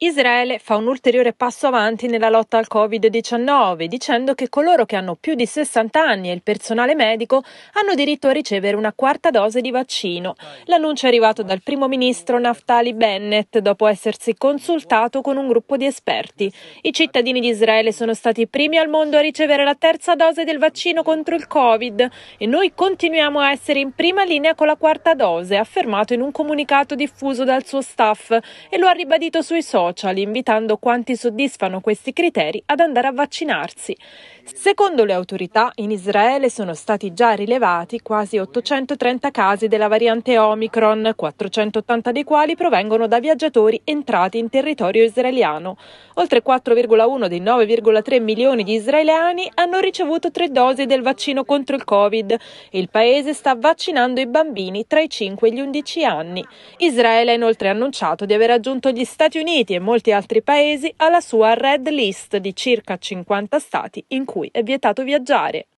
Israele fa un ulteriore passo avanti nella lotta al Covid-19, dicendo che coloro che hanno più di 60 anni e il personale medico hanno diritto a ricevere una quarta dose di vaccino. L'annuncio è arrivato dal primo ministro Naftali Bennett dopo essersi consultato con un gruppo di esperti. I cittadini di Israele sono stati i primi al mondo a ricevere la terza dose del vaccino contro il Covid e noi continuiamo a essere in prima linea con la quarta dose, ha affermato in un comunicato diffuso dal suo staff e lo ha ribadito sui social social, invitando quanti soddisfano questi criteri ad andare a vaccinarsi. Secondo le autorità, in Israele sono stati già rilevati quasi 830 casi della variante Omicron, 480 dei quali provengono da viaggiatori entrati in territorio israeliano. Oltre 4,1 dei 9,3 milioni di israeliani hanno ricevuto tre dosi del vaccino contro il Covid e il paese sta vaccinando i bambini tra i 5 e gli 11 anni. Israele ha inoltre annunciato di aver raggiunto gli Stati Uniti e e molti altri paesi ha la sua Red List di circa 50 stati in cui è vietato viaggiare.